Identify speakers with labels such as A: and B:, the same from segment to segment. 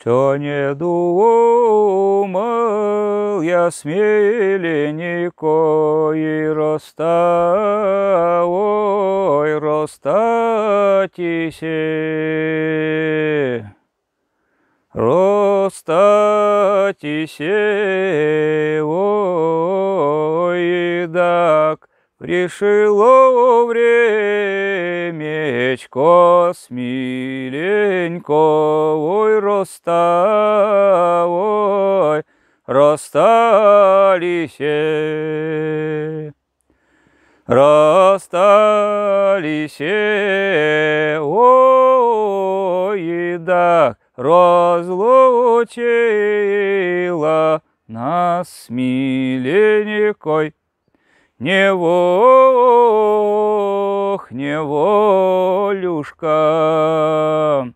A: Что не думал я с миленькой роста, ой, ростатисе, ростатисе, ой, так пришло времечко смерть. расстались, расстались, ой, да разлучила нас миленькой. Не вох, не волюшка,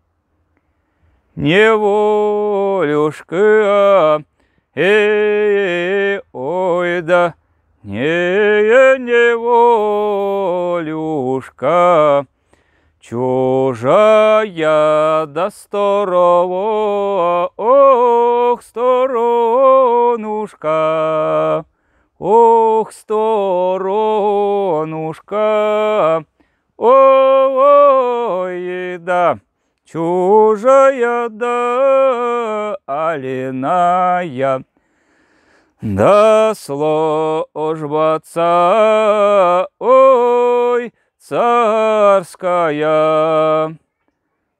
A: не волюшка, Эй, э ой да, не э неволюшка, чужая да старого, ох, сторонушка, ох, сторонушка, ой, ой да чужая да алиная. Да служба ца, ой, царская,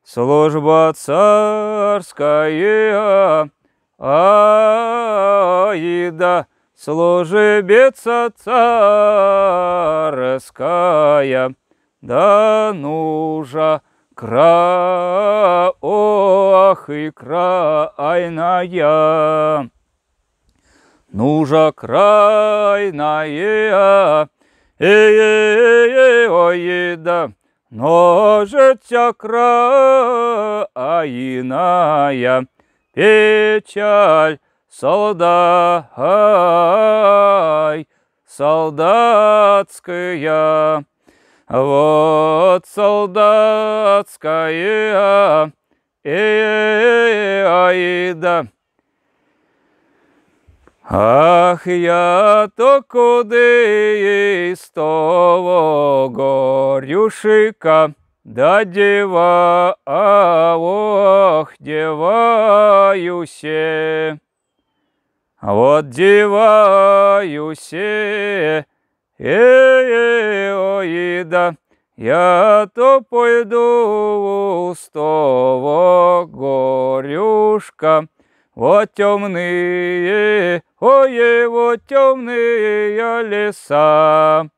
A: служба царская, ай да служебеца царская, да нужа. Кра, ох и крайная, ну же крайная, э э э ой да, но же тя крайная печаль солдай, солдатская. Вот солдатская э, Аида. Ах, я то куди із того горюшика, да дева, а ох, діваюся. Вот діваюся, е-е-е. Э, э, Давида, я то пойду у того горюшка. Вот темные, ой, вот темные леса.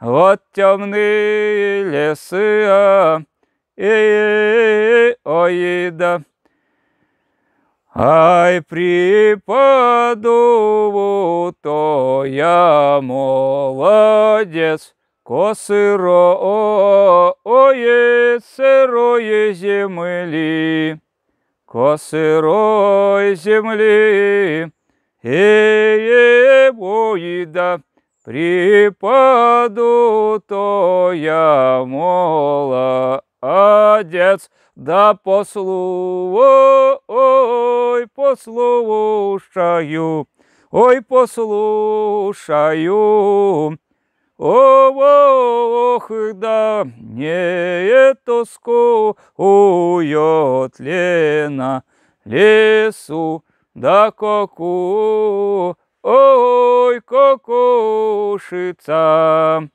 A: Вот темные лесы, а, э, э, ой, да. Ай, припаду, то я молодец, Косырое сырое земли, Косырой земли, Ее боида, Припаду то я молодец, Да послу, ой, послушаю, Ой, послушаю, Ох, да не тоскует лена лесу, да коку, ой, кокушица.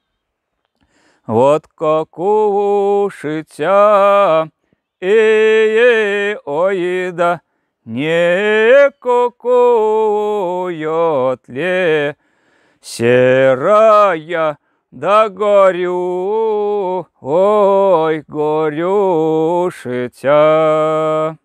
A: Вот кокушица, эй, ой, да не кокует лена Серая, да горю, ой, горюшитя.